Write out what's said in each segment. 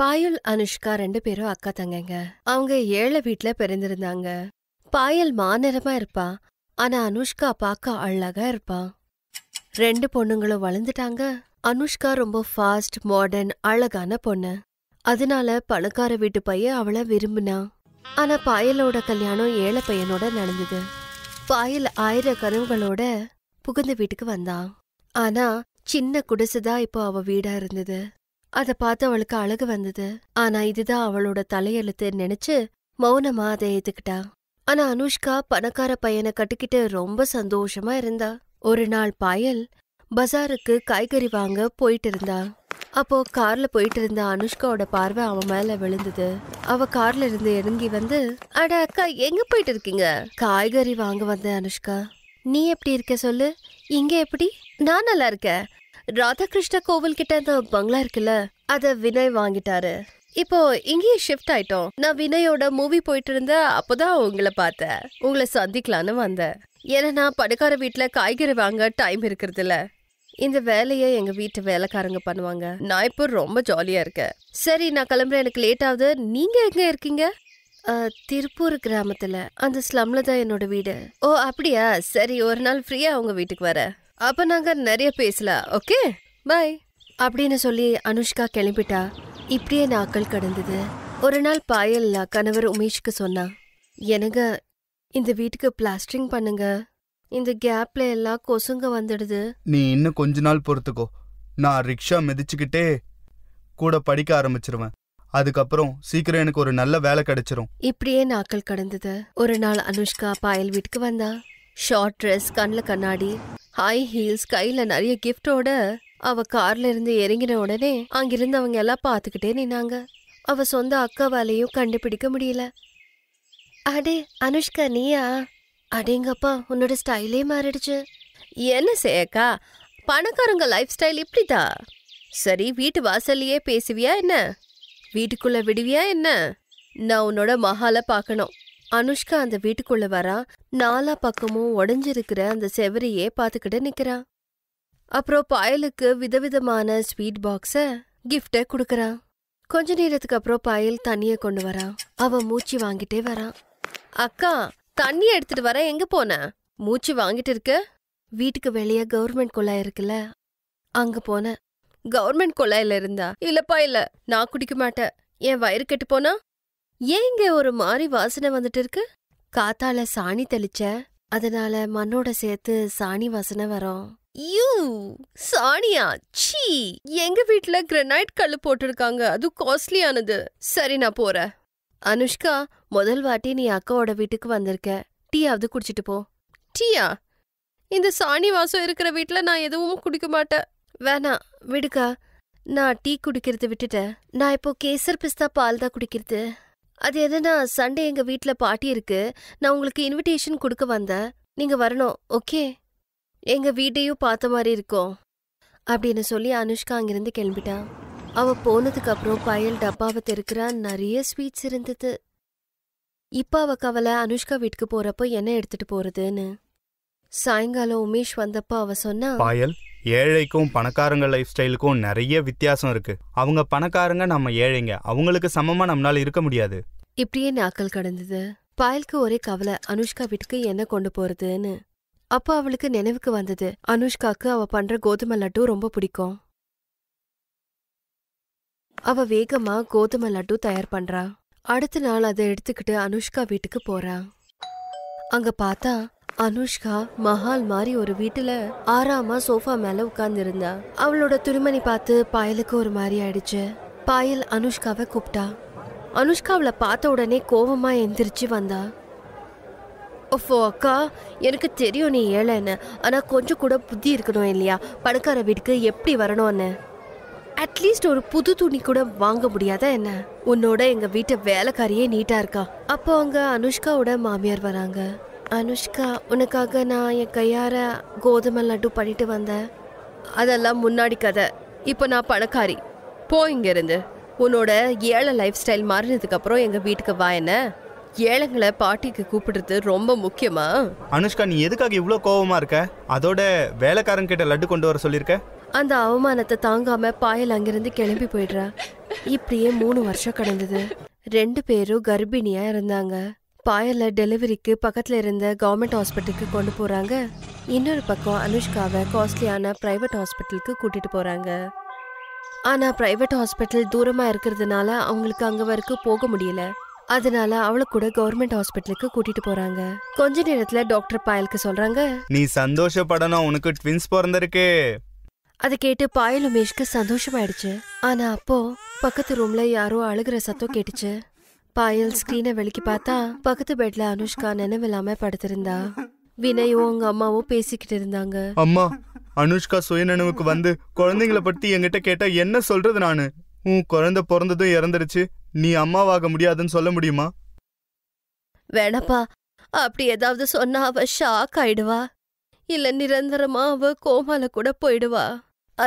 பாயல் அனுஷ்கா ரெண்டு பேரும் அக்கா தங்கங்க அவங்க ஏழை வீட்ல பிறந்திருந்தாங்க பாயல் மாநிலமா இருப்பா ஆனா அனுஷ்கா பார்க்க அழகா இருப்பா ரெண்டு பொண்ணுங்களும் வளர்ந்துட்டாங்க அனுஷ்கா ரொம்ப ஃபாஸ்ட் மாடர்ன் அழகான பொண்ணு அதனால பணக்கார வீட்டு பையன் அவளை விரும்பினா ஆனா பாயலோட கல்யாணம் ஏழை பையனோட நடந்தது பாயல் ஆயிர கனவுகளோட புகுந்த வீட்டுக்கு வந்தான் ஆனா சின்ன குடிசுதான் இப்போ அவ வீடா இருந்தது அத பார்த்து அவளுக்கு அழகு வந்தது ஆனா இதுதான் அவளோட தலையெழுத்து நினைச்சு மௌனமா அதை ஏத்துக்கிட்டா ஆனா அனுஷ்கா பணக்கார பையனை கட்டிக்கிட்டு ரொம்ப சந்தோஷமா இருந்தா ஒரு நாள் பாயல் பஜாருக்கு காய்கறி வாங்க போயிட்டு இருந்தா அப்போ கார்ல போயிட்டு இருந்த அனுஷ்காவோட பார்வை அவன் மேல விழுந்தது அவ கார்ல இருந்து இறங்கி வந்து அட அக்கா எங்க போயிட்டு இருக்கீங்க காய்கறி வாங்க வந்த அனுஷ்கா நீ எப்படி இருக்க சொல்லு இங்க எப்படி நான் நல்லா இருக்கேன் ராதாகிருஷ்ண கோவில் கிட்ட அந்த பங்களா இருக்குல்ல அத வினய் வாங்கிட்டாரு இப்போ இங்கேயே ஷிஃப்ட் ஆயிட்டோம் நான் வினயோட மூவி போயிட்டு இருந்த அப்பதான் உங்களை பார்த்தேன் உங்களை சந்திக்கலான்னு வந்தேன் ஏன்னா நான் படுக்கார வீட்டில் காய்கறி வாங்க டைம் இருக்கிறது இல்ல இந்த வேலையை எங்க வீட்டு வேலைக்காரங்க பண்ணுவாங்க நான் இப்போ ரொம்ப ஜாலியா இருக்கேன் சரி நான் கிளம்புறேன் எனக்கு லேட் ஆகுது நீங்க எங்க இருக்கீங்க திருப்பூர் கிராமத்துல அந்த ஸ்லம்ல தான் என்னோட வீடு ஓ அப்படியா சரி ஒரு நாள் ஃப்ரீயா உங்க வீட்டுக்கு வரேன் அப்ப நாங்க நிறைய பேசலாம் ஓகே பாய் அப்படின்னு சொல்லி அனுஷ்கா கிளம்பிட்டா இப்படியே நாக்கள் கடந்தது ஒரு நாள் பாயல்ல கணவர் உமேஷ்க்கு சொன்னான் எனக்கு இந்த வீட்டுக்கு பிளாஸ்டரிங் பண்ணுங்க இந்த கேப்ல எல்லாம் கொசுங்க வந்துடுது நீ இன்னும் கொஞ்ச நாள் பொறுத்துக்கோ நான் ரிக்ஷா மிதிச்சுக்கிட்டே கூட படிக்க ஆரம்பிச்சிருவேன் அதுக்கப்புறம் சீக்கிரம் எனக்கு ஒரு நல்ல வேலை கிடைச்சிரும் இப்படியே நாக்கள் கடந்தது ஒரு நாள் அனுஷ்கா பாயல் வீட்டுக்கு வந்தா ஷார்ட் ட்ரெஸ் கண்ணில் கண்ணாடி ஹை ஹீல்ஸ் கையில் நிறைய கிஃப்டோட அவ கார்ல இருந்து இறங்கின உடனே அவங்க எல்லாம் பார்த்துக்கிட்டே நின்னாங்க அவ சொந்த அக்காவாலையும் கண்டுபிடிக்க முடியல அடே அனுஷ்கா நீயா அடேங்கப்பா உன்னோட ஸ்டைலே மாறிடுச்சு என்ன சேக்கா பணக்காரங்க லைஃப் ஸ்டைல் இப்படிதா சரி வீட்டு வாசல்லையே பேசுவியா என்ன வீட்டுக்குள்ள விடுவியா என்ன நான் உன்னோட மகால பார்க்கணும் அனுஷ்கா அந்த வீட்டுக்குள்ள வரா நாலா பக்கமும் உடஞ்சிருக்கிற அந்த செவரியே பார்த்துக்கிட்டு நிக்கிறான் அப்புறம் பாயலுக்கு விதவிதமான ஸ்வீட் பாக்ஸ கிஃப்ட கொடுக்கறான் கொஞ்ச நேரத்துக்கு அப்புறம் பாயல் தண்ணிய கொண்டு வரான் அவன் மூச்சு வாங்கிட்டே வரான் அக்கா தண்ணி எடுத்துட்டு வர எங்க போன மூச்சு வாங்கிட்டு இருக்க வீட்டுக்கு வெளியே கவர்மெண்ட் குழாய் இருக்குல்ல அங்க போனேன் கவர்மெண்ட் குழாயில இருந்தா இல்லப்பா இல்ல நான் குடிக்க மாட்டேன் என் வயிறு கெட்டு போனா ஏன் இங்க ஒரு மாதிரி வாசனை வந்துட்டு இருக்கு காத்தால சாணி தெளிச்ச அதனால மண்ணோட சேர்த்து சாணி வாசனை வரும் யூ சாணியா சீ எங்க வீட்ல கிரனைட் கல்லு போட்டிருக்காங்க அது காஸ்ட்லியானது சரி நான் போற அனுஷ்கா முதல் வாட்டி நீ அக்காவோட வீட்டுக்கு வந்திருக்க டீயாவது குடிச்சிட்டு போ டீயா இந்த சாணி வாசம் இருக்கிற வீட்ல நான் எதுவும் குடிக்க மாட்டேன் வேணாம் விடுக்கா நான் டீ குடிக்கிறது விட்டுட்டேன் நான் இப்போ கேசர் பிஸ்தா பால் தான் குடிக்கிறது அது எதுனா சண்டே எங்க வீட்ல பாட்டி இருக்கு நான் உங்களுக்கு இன்விடேஷன் கொடுக்க வந்தேன் நீங்க வரணும் ஓகே எங்க வீட்டையும் பார்த்த மாதிரி இருக்கும் அப்படின்னு சொல்லி அனுஷ்கா அங்கிருந்து கிளம்பிட்டான் அவ போனதுக்கு அப்புறம் பயல் டப்பாவை தெருக்கிற நிறைய ஸ்வீட்ஸ் இருந்தது இப்ப அவ கவலை அனுஷ்கா வீட்டுக்கு போறப்போ என்ன எடுத்துட்டு போறதுன்னு சாயங்காலம் உமேஷ் வந்தப்ப அவ சொன்னா பாயல் ஏழைக்கும் பணக்காரங்க லைஃப் ஸ்டைலுக்கும் நிறைய வித்தியாசம் இருக்கு அவங்க பணக்காரங்க நம்ம ஏழைங்க அவங்களுக்கு சமமா நம்மளால இருக்க முடியாது இப்படியே நாக்கள் கடந்தது பாயலுக்கு ஒரே கவலை அனுஷ்கா வீட்டுக்கு என்ன கொண்டு போறதுன்னு அப்ப அவளுக்கு நினைவுக்கு வந்தது அனுஷ்காக்கு அவ பண்ற கோதுமை லட்டு ரொம்ப பிடிக்கும் அவ வேகமா கோதுமை லட்டு தயார் பண்றா அடுத்த நாள் அதை எடுத்துக்கிட்டு அனுஷ்கா வீட்டுக்கு போறா அங்க பார்த்தா அனுஷ்கா மஹால் மாதிரி ஒரு வீட்டுல ஆறாமா சோஃபா மேல உட்கார்ந்து இருந்தா அவளோட துருமணி பார்த்து பாயலுக்கு ஒரு மாதிரி ஆயிடுச்சு பாயல் அனுஷ்காவை கூப்பிட்டா அனுஷ்கா பார்த்த உடனே கோவமா எந்திரிச்சு வந்தா ஓஃபோ அக்கா எனக்கு தெரியும் நீ ஏழைன்னு ஆனால் கொஞ்சம் கூட புத்தி இருக்கணும் இல்லையா பணக்கார வீட்டுக்கு எப்படி வரணும்னு அட்லீஸ்ட் ஒரு புது துணி கூட வாங்க முடியாத என்ன உன்னோட எங்கள் வீட்டை வேலைக்காரியே நீட்டாக இருக்கா அப்போ அங்க அனுஷ்காவோட மாமியார் வராங்க அனுஷ்கா உனக்காக நான் என் கையார கோதுமை லட்டு பண்ணிட்டு வந்தேன் அதெல்லாம் முன்னாடி கதை இப்போ நான் பணக்காரி போ இங்கேருந்து உன்னோட ஏழை லைஃப் ஸ்டைல் மாறினதுக்கப்புறம் எங்கள் வீட்டுக்கு வா என்ன ஏழைங்களை பாட்டிக்கு கூப்பிடுறது ரொம்ப முக்கியமா அனுஷ்கா நீ எதுக்காக இவ்வளோ கோபமா இருக்க அதோட வேலைக்காரன் கிட்ட லட்டு கொண்டு வர சொல்லியிருக்க அந்த அவமானத்தை தாங்காம பாயல் அங்கிருந்து கிளம்பி போயிடுறா இப்படியே மூணு வருஷம் கடந்தது ரெண்டு பேரும் கர்ப்பிணியா இருந்தாங்க பாயலில் டெலிவரிக்கு பக்கத்தில் இருந்த கவர்மெண்ட் ஹாஸ்பிட்டலுக்கு கொண்டு போகிறாங்க இன்னொரு பக்கம் அனுஷ்காவை காஸ்ட்லியான ப்ரைவேட் ஹாஸ்பிட்டலுக்கு கூட்டிகிட்டு போகிறாங்க ஆனால் ப்ரைவேட் ஹாஸ்பிட்டல் தூரமாக இருக்கிறதுனால அவங்களுக்கு அங்கே வரைக்கும் போக முடியல அதனால அவளை கூட கவர்மெண்ட் ஹாஸ்பிட்டலுக்கு கூட்டிட்டு போறாங்க கொஞ்ச நேரத்துல டாக்டர் பாயலுக்கு சொல்றாங்க நீ சந்தோஷப்படணும் உனக்கு ட்வின்ஸ் பிறந்திருக்கு அதை கேட்டு பாயல் உமேஷ்க்கு சந்தோஷமாயிடுச்சு ஆனா அப்போ பக்கத்து ரூம்ல யாரோ அழுகிற சத்தம் கேட்டுச்சு பாயல் ஸ்கிரீனை வெளிக்கி பார்த்தா பக்கத்து பெட்ல அனுஷ்கா நினைவில்லாம படுத்திருந்தா வினயும் அவங்க அம்மாவும் பேசிக்கிட்டு இருந்தாங்க அம்மா அனுஷ்கா சுயநினைவுக்கு வந்து குழந்தைங்கள பத்தி என்கிட்ட கேட்டா என்ன சொல்றது நானு உன் குழந்தை பிறந்ததும் இறந்துருச்சு நீ அம்மாவாக முடியாதுன்னு சொல்ல முடியுமா வேணப்பா அப்படி ஏதாவது சொன்னா அவ ஷாக் ஆயிடுவா இல்ல நிரந்தரமா அவ கோமால கூட போயிடுவா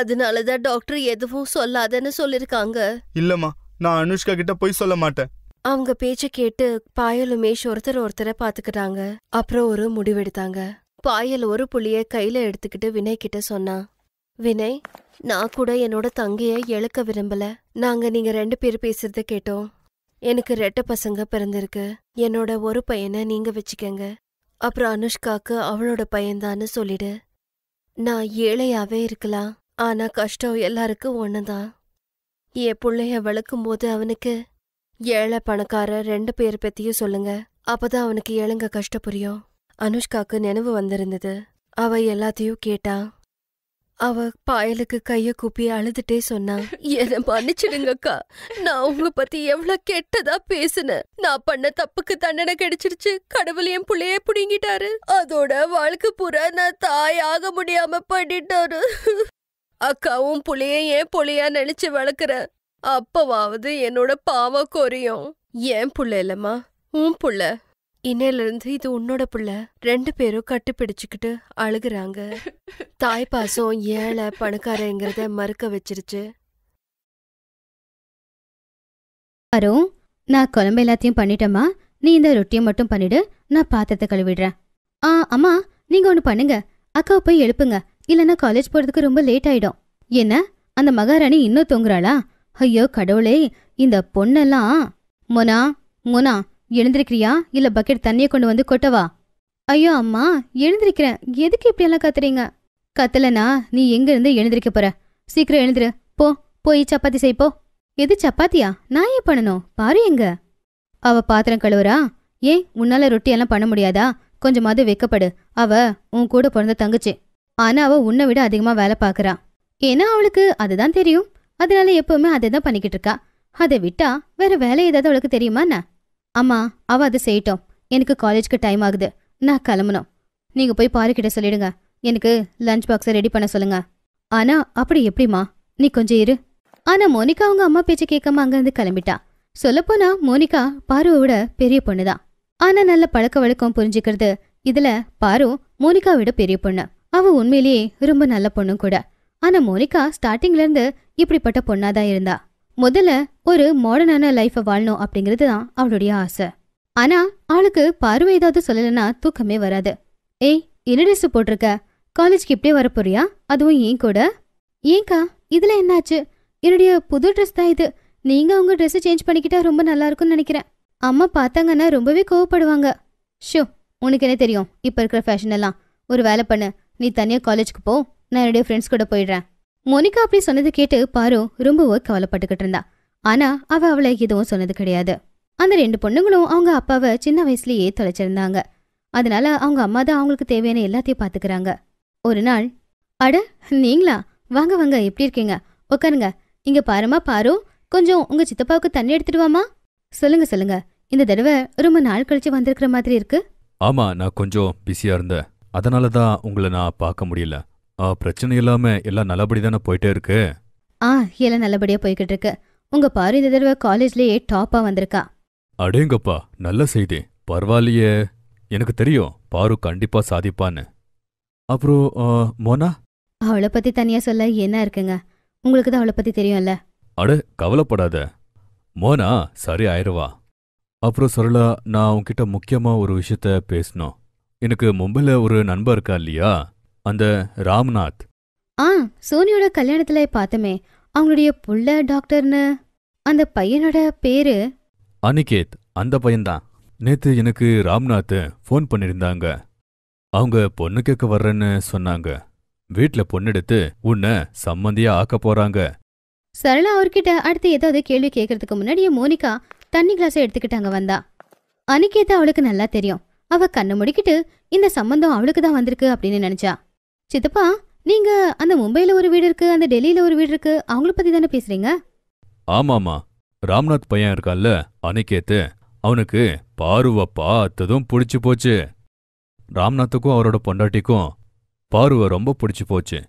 அதனாலதான் டாக்டர் எதுவும் சொல்லாதன்னு சொல்லிருக்காங்க இல்லம்மா நான் அனுஷ்கா கிட்ட போய் சொல்ல மாட்டேன் அவங்க பேச்ச கேட்டு பாயல் உமேஷ் ஒருத்தர் ஒருத்தரை பாத்துக்கிட்டாங்க அப்புறம் ஒரு முடிவெடுத்தாங்க பாயல் ஒரு புள்ளிய கையில எடுத்துக்கிட்டு வினய் கிட்ட சொன்னான் வினய் நான் கூட என்னோட தங்கைய இழக்க விரும்பல நாங்க நீங்க ரெண்டு பேர் பேசுறத கேட்டோம் எனக்கு ரெட்ட பசங்க பிறந்திருக்கு என்னோட ஒரு பையனை நீங்க வச்சுக்கங்க அப்புறம் அனுஷ்காக்கு அவளோட பையன்தான்னு சொல்லிடு நான் ஏழையாவே இருக்கலாம் ஆனா கஷ்டம் எல்லாருக்கும் ஒண்ணுதான் என் பிள்ளைய வளர்க்கும் போது அவனுக்கு ஏழை பணக்கார ரெண்டு பேர் பத்தியும் சொல்லுங்க அப்பதான் அவனுக்கு ஏழுங்க கஷ்டம் புரியும் அனுஷ்காக்கு நினைவு வந்திருந்தது அவ எல்லாத்தையும் கேட்டா அவ பாயலுக்கு கைய கூப்பி அழுதுட்டே சொன்னான் என்ன மன்னிச்சிடுங்கக்கா நான் உங்க பத்தி எவ்வளவு கெட்டதா பேசுனேன் நான் பண்ண தப்புக்கு தண்டனை கிடைச்சிருச்சு கடவுள் என் புள்ளைய புடுங்கிட்டாரு அதோட வாழ்க்கை பூரா நான் தாயாக முடியாம பண்ணிட்டாரு அக்காவும் புளிய ஏன் புளியா நினைச்சு வளர்க்குறேன் அப்பவாவது என்னோட பாவம் குறையும் ஏன் புள்ள இல்லம்மா உன் புள்ள இன்னிலிருந்து இது உன்னோட புள்ள ரெண்டு பேரும் கட்டுப்பிடிச்சுக்கிட்டு அழுகுறாங்க தாய் பாசம் ஏழை பணக்காரங்கிறத மறுக்க வச்சிருச்சு அருண் நான் குழம்பு எல்லாத்தையும் பண்ணிட்டேம்மா நீ இந்த ரொட்டியை மட்டும் பண்ணிடு நான் பாத்திரத்தை கழுவிடுறேன் ஆ அம்மா நீங்க ஒன்று பண்ணுங்க அக்காவை போய் எழுப்புங்க இல்லைன்னா காலேஜ் போறதுக்கு ரொம்ப லேட் ஆயிடும் என்ன அந்த மகாராணி இன்னும் தூங்குறாளா ஐயோ கடவுளே இந்த பொண்ணெல்லாம் மோனா மோனா எழுந்திருக்கிறியா இல்ல பக்கெட் தண்ணியை கொண்டு வந்து கொட்டவா ஐயோ அம்மா எழுந்திருக்கிறேன் எதுக்கு இப்படியெல்லாம் கத்துறீங்க கத்தலனா நீ எங்க இருந்து எழுந்திருக்க போற சீக்கிரம் எழுந்துரு போ போய் சப்பாத்தி செய்ப்போ எது சப்பாத்தியா நான் ஏன் பண்ணணும் பாரு எங்க அவ பாத்திரம் கழுவுறா ஏன் உன்னால ரொட்டியெல்லாம் பண்ண முடியாதா கொஞ்சமாவது வெக்கப்படு அவ உன் கூட பிறந்த தங்குச்சு ஆனா அவ உன்னை விட அதிகமா வேலை பாக்குறா ஏன்னா அவளுக்கு அதுதான் தெரியும் அதனால எப்பவுமே அதை தான் பண்ணிக்கிட்டு இருக்கா அதை விட்டா வேற வேலை ஏதாவது அவளுக்கு தெரியுமா என்ன அம்மா அவ அதை செய்யட்டும் எனக்கு காலேஜ்க்கு டைம் ஆகுது நான் கிளம்பணும் நீங்க போய் பாருக்கிட்ட சொல்லிடுங்க எனக்கு லஞ்ச் பாக்ஸை ரெடி பண்ண சொல்லுங்க ஆனா அப்படி எப்படிமா நீ கொஞ்சம் இரு ஆனா மோனிகா அவங்க அம்மா பேச்சு கேட்காம அங்கிருந்து கிளம்பிட்டா சொல்லப்போனா மோனிகா பாருவோட பெரிய பொண்ணு தான் ஆனா நல்ல பழக்க வழக்கம் புரிஞ்சுக்கிறது இதுல பாரு மோனிகாவோட பெரிய பொண்ணு அவ உண்மையிலேயே ரொம்ப நல்ல பொண்ணும் கூட ஆனா மோனிகா ஸ்டார்டிங்ல இருந்து இப்படிப்பட்ட பொண்ணாதான் இருந்தா முதல்ல ஒரு மாடர்னான லைஃப வாழணும் அப்படிங்கிறது தான் அவளுடைய ஆசை ஆனா அவளுக்கு பார்வை ஏதாவது சொல்லலைன்னா தூக்கமே வராது ஏய் என்ன ட்ரெஸ் போட்டிருக்க காலேஜ்க்கு இப்படியே வரப்போறியா அதுவும் ஏன் கூட ஏங்கா இதுல என்னாச்சு என்னுடைய புது ட்ரெஸ் தான் இது நீங்க உங்க ட்ரெஸ் சேஞ்ச் பண்ணிக்கிட்டா ரொம்ப நல்லா இருக்கும்னு நினைக்கிறேன் அம்மா பார்த்தாங்கன்னா ரொம்பவே கோவப்படுவாங்க ஷோ உனக்கு என்ன தெரியும் இப்ப இருக்கிற ஃபேஷன் எல்லாம் ஒரு வேலை பண்ணு நீ தனியா காலேஜ்க்கு போ நான் என்னுடைய ஃப்ரெண்ட்ஸ் கூட போயிடுறேன் மோனிகா அப்படி சொன்னது கேட்டு பாரு ரொம்பவோ கவலைப்பட்டுக்கிட்டு இருந்தா ஆனா அவ அவளை எதுவும் சொன்னது கிடையாது அந்த ரெண்டு பொண்ணுங்களும் அவங்க அப்பாவை சின்ன வயசுலயே தொலைச்சிருந்தாங்க அதனால அவங்க அம்மா தான் அவங்களுக்கு தேவையான எல்லாத்தையும் பாத்துக்கிறாங்க ஒரு நாள் அட நீங்களா வாங்க வாங்க எப்படி இருக்கீங்க உட்காருங்க இங்க பாருமா பாரு கொஞ்சம் உங்க சித்தப்பாவுக்கு தண்ணி எடுத்துடுவாமா சொல்லுங்க சொல்லுங்க இந்த தடவை ரொம்ப நாள் கழிச்சு வந்திருக்கிற மாதிரி இருக்கு ஆமா நான் கொஞ்சம் பிஸியா இருந்தேன் அதனாலதான் உங்களை நான் பார்க்க முடியல ஆ பிரச்சனை இல்லாம எல்லாம் நல்லபடி தானே போயிட்டே இருக்கு ஆ எல்லாம் நல்லபடியா போய்கிட்டு இருக்கு உங்க பாரு இந்த தடவை காலேஜ்லயே டாப்பா வந்திருக்கா அடேங்கப்பா நல்ல செய்தி பரவாயில்லையே எனக்கு தெரியும் பாரு கண்டிப்பா சாதிப்பான்னு அப்புறம் மோனா அவளை பத்தி தனியா சொல்ல என்ன இருக்குங்க உங்களுக்கு தான் அவளை பத்தி தெரியும்ல அட கவலைப்படாத மோனா சரி ஆயிருவா அப்புறம் சரளா நான் உன்கிட்ட முக்கியமா ஒரு விஷயத்த பேசணும் எனக்கு மும்பைல ஒரு நண்பர் இருக்கா இல்லையா அந்த ராம்நாத் ஆ சோனியோட கல்யாணத்துல பார்த்தமே அவங்களுடைய புள்ள டாக்டர்னு அந்த பையனோட பேரு அனிகேத் அந்த பையன்தான் நேத்து எனக்கு ராம்நாத் ஃபோன் பண்ணிருந்தாங்க அவங்க பொண்ணு கேட்க வர்றேன்னு சொன்னாங்க வீட்ல பொண்ணெடுத்து உன்னை சம்மந்தியா ஆக்க போறாங்க சரளா அவர்கிட்ட அடுத்து ஏதாவது கேள்வி கேட்கறதுக்கு முன்னாடியே மோனிகா தண்ணி கிளாஸை எடுத்துக்கிட்டாங்க வந்தா அனிகேதா அவளுக்கு நல்லா தெரியும் அவ கண்ணு முடிக்கிட்டு இந்த சம்பந்தம் அவளுக்கு தான் வந்திருக்கு அப்படின்னு நினைச்சா சித்தப்பா நீங்க அந்த மும்பையில ஒரு வீடு இருக்கு அந்த டெல்லியில ஒரு வீடு இருக்கு அவங்கள பத்தி தானே பேசுறீங்க ஆமாமா ராம்நாத் பையன் இருக்கான்ல அனிகேத்து அவனுக்கு பாருவ பார்த்ததும் பிடிச்சு போச்சு ராம்நாத்துக்கும் அவரோட பொண்டாட்டிக்கும் பாருவ ரொம்ப பிடிச்சு போச்சு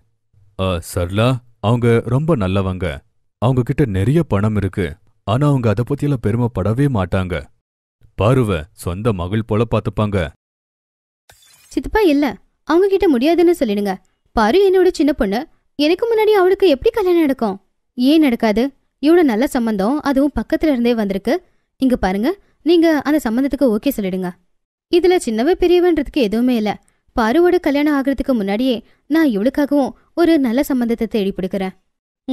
சர்லா அவங்க ரொம்ப நல்லவங்க அவங்க கிட்ட நிறைய பணம் இருக்கு ஆனா அவங்க அதை பத்தியெல்லாம் பெருமைப்படவே மாட்டாங்க பாருவ சொந்த மகள் போல பாத்துப்பாங்க சித்தப்பா இல்ல அவங்க கிட்ட முடியாதுன்னு சொல்லிடுங்க பாரு என்னோட சின்ன பொண்ணு எனக்கு முன்னாடி அவளுக்கு எப்படி கல்யாணம் நடக்கும் ஏன் நடக்காது இவ்வளோ நல்ல சம்பந்தம் அதுவும் பக்கத்துல இருந்தே வந்திருக்கு இங்க பாருங்க நீங்க அந்த சம்பந்தத்துக்கு ஓகே சொல்லிடுங்க இதுல சின்னவ பெரியவன்றதுக்கு எதுவுமே இல்ல பாருவோட கல்யாணம் ஆகிறதுக்கு முன்னாடியே நான் இவளுக்காகவும் ஒரு நல்ல சம்பந்தத்தை தேடி பிடிக்கிறேன்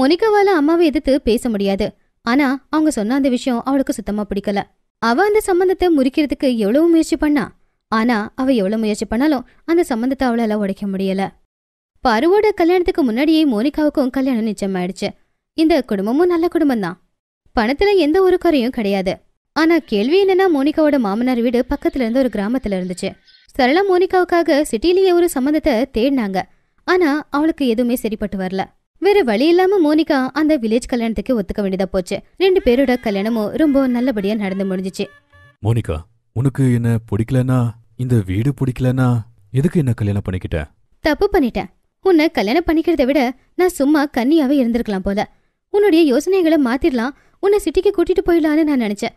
மொனிகாவால அம்மாவை எதிர்த்து பேச முடியாது ஆனா அவங்க சொன்ன அந்த விஷயம் அவளுக்கு சுத்தமா பிடிக்கல அவ அந்த சம்பந்தத்தை முறிக்கிறதுக்கு எவ்வளவு முயற்சி பண்ணா ஆனா அவ எவ்வளவு முயற்சி பண்ணாலும் அந்த சம்மந்தத்தை அவளால உடைக்க முடியல பருவோட கல்யாணத்துக்கு முன்னாடியே மோனிகாவுக்கும் கல்யாணம் நிச்சயமாயிடுச்சு இந்த குடும்பமும் நல்ல குடும்பம் தான் பணத்துல எந்த ஒரு குறையும் கிடையாது ஆனா கேள்வி என்னன்னா மோனிகாவோட மாமனார் வீடு பக்கத்துல இருந்து ஒரு கிராமத்துல இருந்துச்சு சரளா மோனிகாவுக்காக சிட்டிலேயே ஒரு சம்மந்தத்தை தேடினாங்க ஆனா அவளுக்கு எதுவுமே சரிப்பட்டு வரல வேற வழி இல்லாம மோனிகா அந்த வில்லேஜ் கல்யாணத்துக்கு ஒத்துக்க வேண்டியதா போச்சு ரெண்டு பேரோட கல்யாணமும் ரொம்ப நல்லபடியா நடந்து முடிஞ்சிச்சு மோனிகா உனக்கு என்ன பிடிக்கலனா இந்த வீடு பிடிக்கலனா எதுக்கு என்ன கல்யாணம் பண்ணிக்கிட்ட தப்பு பண்ணிட்டேன் உன்னை கல்யாணம் பண்ணிக்கிறத விட நான் சும்மா கன்னியாவே இருந்திருக்கலாம் போல உன்னுடைய யோசனைகளை மாத்திரலாம் உன்னை சிட்டிக்கு கூட்டிட்டு போயிடலான்னு நான் நினைச்சேன்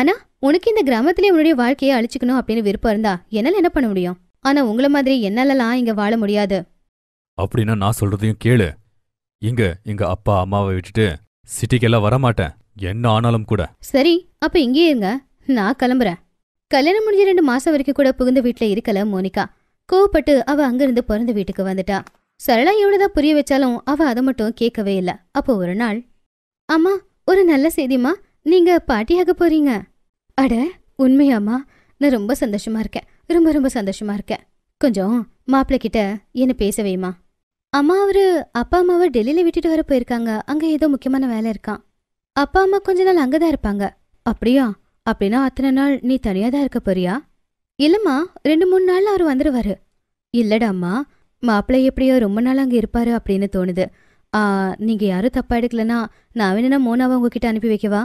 ஆனா உனக்கு இந்த கிராமத்திலே உன்னுடைய வாழ்க்கையை அழிச்சுக்கணும் அப்படின்னு விருப்பம் இருந்தா என்னால என்ன பண்ண முடியும் ஆனா உங்களை மாதிரி என்னாலலாம் இங்க வாழ முடியாது அப்படின்னா நான் சொல்றதையும் கேளு இங்க எங்க அப்பா அம்மாவை விட்டுட்டு சிட்டிக்கெல்லாம் வரமாட்டேன் என்ன ஆனாலும் கூட சரி அப்ப இங்கேயே இருங்க நான் கிளம்புறேன் கல்யாணம் முடிஞ்ச ரெண்டு மாசம் வரைக்கும் கூட புகுந்த வீட்டுல இருக்கல மோனிகா கோவப்பட்டு அவ அங்கிருந்து பிறந்த வீட்டுக்கு வந்துட்டா சரளா எவ்வளவுதான் புரிய வச்சாலும் அவ அதை மட்டும் கேட்கவே இல்ல அப்போ ஒரு நாள் அம்மா ஒரு நல்ல செய்திம்மா நீங்க பாட்டியாக போறீங்க அட உண்மையாம்மா நான் ரொம்ப சந்தோஷமா இருக்கேன் ரொம்ப ரொம்ப சந்தோஷமா இருக்கேன் கொஞ்சம் மாப்பிள்ள கிட்ட என்ன பேச வைமா அம்மா அவரு அப்பா அம்மாவை டெல்லியில விட்டுட்டு வர போயிருக்காங்க அங்க ஏதோ முக்கியமான வேலை இருக்கான் அப்பா அம்மா கொஞ்ச நாள் அங்கதான் இருப்பாங்க அப்படியா அப்படின்னா அத்தனை நாள் நீ தனியாக தான் இருக்க போறியா இல்லைம்மா ரெண்டு மூணு நாள்ல அவர் இல்லடா இல்லடாம்மா மாப்பிள்ளை எப்படியோ ரொம்ப நாள் அங்கே இருப்பாரு அப்படின்னு தோணுது நீங்கள் யாரும் தப்பா எடுக்கலனா நான் வேணும்னா மோனாவை உங்ககிட்ட அனுப்பி வைக்கவா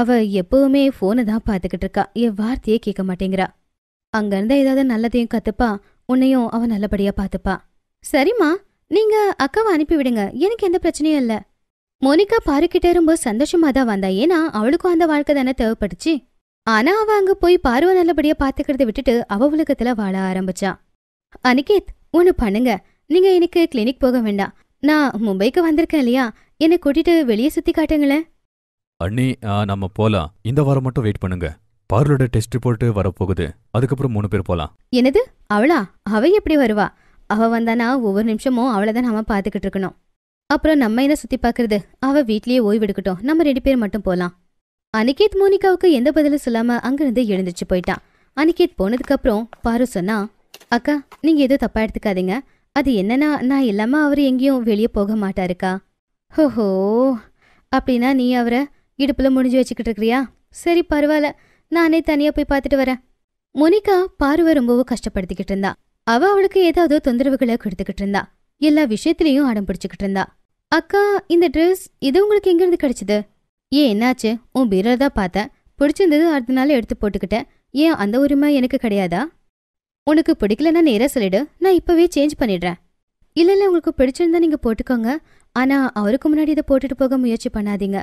அவ எப்பவுமே ஃபோனை தான் பார்த்துக்கிட்டு இருக்கா என் வார்த்தையே கேட்க மாட்டேங்கிறா அங்கேருந்து ஏதாவது நல்லதையும் கத்துப்பா உன்னையும் அவன் நல்லபடியா பார்த்துப்பா சரிம்மா நீங்க அக்காவை அனுப்பி விடுங்க எனக்கு எந்த பிரச்சனையும் இல்லை மோனிகா பாருக்கிட்டே ரொம்ப சந்தோஷமா தான் வந்தா ஏன்னா அவளுக்கும் அந்த வாழ்க்கை தானே தேவைப்படுச்சு ஆனா அவ அங்க போய் பார்வை நல்லபடியா பாத்துக்கிறத விட்டுட்டு அவ உலகத்துல வாழ ஆரம்பிச்சா அனிகேத் ஒண்ணு பண்ணுங்க நீங்க எனக்கு கிளினிக் போக வேண்டாம் நான் மும்பைக்கு வந்திருக்கேன் இல்லையா என்னை கூட்டிட்டு வெளியே சுத்தி காட்டுங்களேன் அண்ணி நம்ம போலாம் இந்த வாரம் மட்டும் வெயிட் பண்ணுங்க பார்லோட டெஸ்ட் ரிப்போர்ட் வரப்போகுது அதுக்கப்புறம் மூணு பேர் போலாம் என்னது அவளா அவ எப்படி வருவா அவ வந்தானா ஒவ்வொரு நிமிஷமும் அவளை தான் நாம பாத்துக்கிட்டு இருக்கணும் அப்புறம் நம்ம என்ன சுத்தி பாக்குறது அவ வீட்லயே ஓய்வெடுக்கட்டும் நம்ம ரெண்டு பேர் மட்டும் போலாம் அனிகேத் மோனிகாவுக்கு எந்த பதிலும் சொல்லாம அங்கிருந்து எழுந்துச்சு போயிட்டான் அனிகேத் போனதுக்கு அப்புறம் பாரு சொன்னா அக்கா நீங்க எதுவும் தப்பா எடுத்துக்காதீங்க அது என்னன்னா நான் இல்லாம அவர் எங்கேயும் வெளியே போக மாட்டாருக்கா ஹோஹோ அப்படின்னா நீ அவரை இடுப்புல முடிஞ்சு வச்சுக்கிட்டு இருக்கிறியா சரி பரவாயில்ல நானே தனியா போய் பார்த்துட்டு வரேன் மோனிகா பார்வை ரொம்பவும் கஷ்டப்படுத்திக்கிட்டு இருந்தா அவ அவளுக்கு ஏதாவது தொந்தரவுகளை கொடுத்துக்கிட்டு இருந்தா எல்லா விஷயத்திலையும் அடம் பிடிச்சுக்கிட்டு இருந்தா அக்கா இந்த ட்ரெஸ் இது உங்களுக்கு எங்கிருந்து கிடைச்சது ஏன் என்னாச்சு உன் பீரர் தான் பார்த்தேன் பிடிச்சிருந்தது அடுத்த நாள் எடுத்து போட்டுக்கிட்டேன் ஏன் அந்த உரிமை எனக்கு கிடையாதா உனக்கு பிடிக்கலன்னா நேராக சொல்லிடு நான் இப்போவே சேஞ்ச் பண்ணிடுறேன் இல்லை இல்லை உங்களுக்கு பிடிச்சிருந்தா நீங்கள் போட்டுக்கோங்க ஆனால் அவருக்கு முன்னாடி இதை போட்டுட்டு போக முயற்சி பண்ணாதீங்க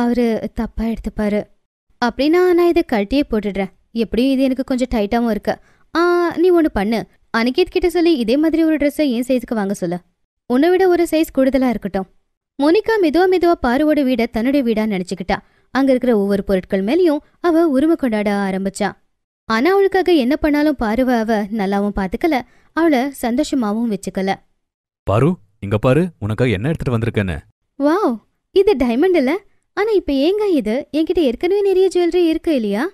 அவர் தப்பாக எடுத்துப்பாரு அப்படின்னா நான் இதை கட்டியே போட்டுடுறேன் எப்படியும் இது எனக்கு கொஞ்சம் டைட்டாகவும் இருக்கு ஆ நீ ஒன்று பண்ணு அனிகேத் கிட்ட சொல்லி இதே மாதிரி ஒரு ட்ரெஸ்ஸை ஏன் சைஸுக்கு வாங்க சொல்ல உன்னை விட ஒரு சைஸ் கூடுதலாக இருக்கட்டும் மோனிகா மெதுவா மெதுவா பாருவோட வீட தன்னுடைய வீடா நினைச்சுக்கிட்டா அங்க இருக்கிற ஒவ்வொரு பொருட்கள் மேலயும் அவ உரிமை கொண்டாட ஆரம்பிச்சா ஆனா அவளுக்காக என்ன பண்ணாலும் பாருவ அவ நல்லாவும் பாத்துக்கல அவள சந்தோஷமாவும் வச்சுக்கல பாரு இங்க பாரு உனக்காக என்ன எடுத்துட்டு வந்திருக்கேன்னு வாவ் இது டைமண்ட் இல்ல ஆனா இப்ப ஏங்க இது என்கிட்ட ஏற்கனவே நிறைய ஜுவல்லரி இருக்கு இல்லையா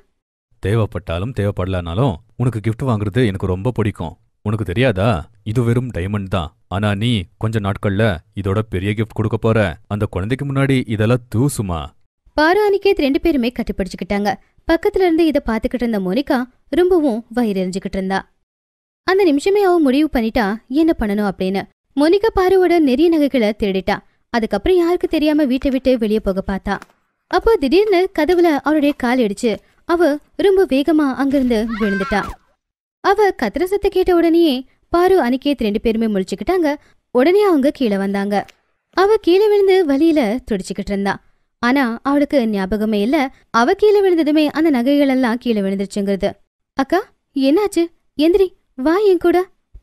தேவைப்பட்டாலும் தேவைப்படலனாலும் உனக்கு கிஃப்ட் வாங்குறது எனக்கு ரொம்ப பிடிக்கும் உனக்கு தெரியாதா இது வெறும் டைமண்ட் தான் ஆனா நீ கொஞ்ச நாட்கள்ல இதோட பெரிய கிஃப்ட் கொடுக்க போற அந்த குழந்தைக்கு முன்னாடி இதெல்லாம் தூசுமா பாரு அனிகேத் ரெண்டு பேருமே கட்டிப்பிடிச்சுக்கிட்டாங்க பக்கத்துல இருந்து இதை பாத்துக்கிட்டு இருந்த மோனிகா ரொம்பவும் வயிறெறிஞ்சுக்கிட்டு இருந்தா அந்த நிமிஷமே அவன் முடிவு பண்ணிட்டா என்ன பண்ணணும் அப்படின்னு மோனிகா பாருவோட நெறிய நகைகளை திருடிட்டா அதுக்கப்புறம் யாருக்கு தெரியாம வீட்டை விட்டு வெளியே போக பார்த்தா அப்போ திடீர்னு கதவுல அவருடைய கால் அடிச்சு அவ ரொம்ப வேகமா அங்கிருந்து விழுந்துட்டா அவ கத்திர சத்த கேட்ட உடனேயே பாரு அனிகேத் ரெண்டு பேருமே முழிச்சுக்கிட்டாங்க உடனே அவங்க கீழே வந்தாங்க அவ கீழே விழுந்து வழியில துடிச்சுக்கிட்டு இருந்தா ஆனா அவளுக்கு ஞாபகமே இல்ல அவ கீழே விழுந்ததுமே அந்த நகைகள் எல்லாம் கீழே விழுந்துருச்சுங்கிறது அக்கா என்னாச்சு எந்திரி வா என் கூட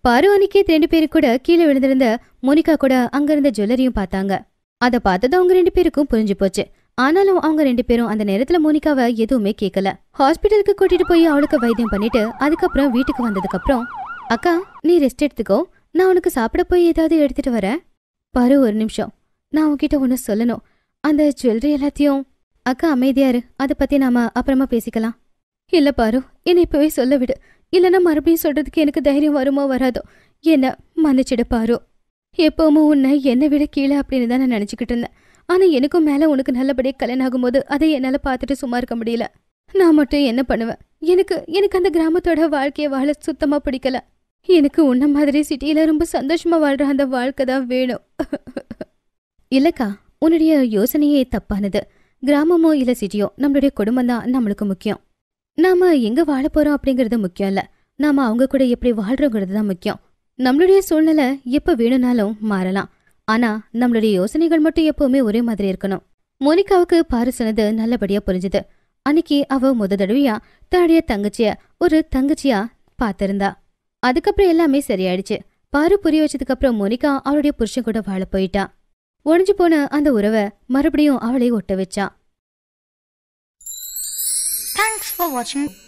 பாரு அனிகேத் ரெண்டு பேரு கூட கீழே விழுந்திருந்த மோனிகா கூட அங்க இருந்த ஜுவல்லரியும் பார்த்தாங்க அதை பார்த்தது அவங்க ரெண்டு பேருக்கும் புரிஞ்சு போச்சு ஆனாலும் அவங்க ரெண்டு பேரும் அந்த நேரத்துல மோனிகாவை எதுவுமே கேட்கல ஹாஸ்பிட்டலுக்கு கூட்டிட்டு போய் அவளுக்கு வைத்தியம் பண்ணிட்டு அதுக்கப்புறம் வீட்டுக்கு வந்ததுக்கு அப்புறம் அக்கா நீ ரெஸ்ட் எடுத்துக்கோ நான் உனக்கு சாப்பிட போய் ஏதாவது எடுத்துட்டு வரேன் பாரு ஒரு நிமிஷம் நான் உன்கிட்ட ஒன்று சொல்லணும் அந்த ஜுவல்லரி எல்லாத்தையும் அக்கா அமைதியாரு அதை பத்தி நாம அப்புறமா பேசிக்கலாம் இல்லை பாரு என்னை இப்போவே சொல்ல விடு இல்லைன்னா மறுபடியும் சொல்றதுக்கு எனக்கு தைரியம் வருமோ வராதோ என்ன மன்னிச்சிட பாரு எப்போவுமே உன்னை என்னை விட கீழே அப்படின்னு தான் நான் நினச்சிக்கிட்டு இருந்தேன் ஆனால் எனக்கும் மேல உனக்கு நல்லபடியாக கல்யாணம் ஆகும்போது அதை என்னால் பார்த்துட்டு சும்மா இருக்க முடியல நான் மட்டும் என்ன பண்ணுவேன் எனக்கு எனக்கு அந்த கிராமத்தோட வாழ்க்கையை வாழ சுத்தமாக பிடிக்கல எனக்கு உன்ன மாதிரி சிட்டியில ரொம்ப சந்தோஷமா வாழ்ற அந்த வாழ்க்கை தான் வேணும் இல்லக்கா உன்னுடைய யோசனையே தப்பானது கிராமமோ இல்ல சிட்டியோ நம்மளுடைய குடும்பம் தான் நம்மளுக்கு முக்கியம் நாம எங்க வாழ போறோம் அப்படிங்கறது முக்கியம் இல்ல நாம அவங்க கூட எப்படி வாழ்றோங்கிறது தான் முக்கியம் நம்மளுடைய சூழ்நிலை எப்ப வேணும்னாலும் மாறலாம் ஆனா நம்மளுடைய யோசனைகள் மட்டும் எப்பவுமே ஒரே மாதிரி இருக்கணும் மோனிகாவுக்கு பாரு சொன்னது நல்லபடியா புரிஞ்சுது அன்னைக்கு அவ முத தடவையா தன்னுடைய தங்கச்சிய ஒரு தங்கச்சியா பார்த்திருந்தா அதுக்கப்புறம் எல்லாமே சரியாயிடுச்சு பாரு புரிய வச்சதுக்கு அப்புறம் மோனிகா அவளுடைய புருஷன் கூட வாழ போயிட்டா ஒழிஞ்சு போன அந்த உறவை மறுபடியும் அவளை ஒட்ட வச்சா தேங்க்ஸ் for watching.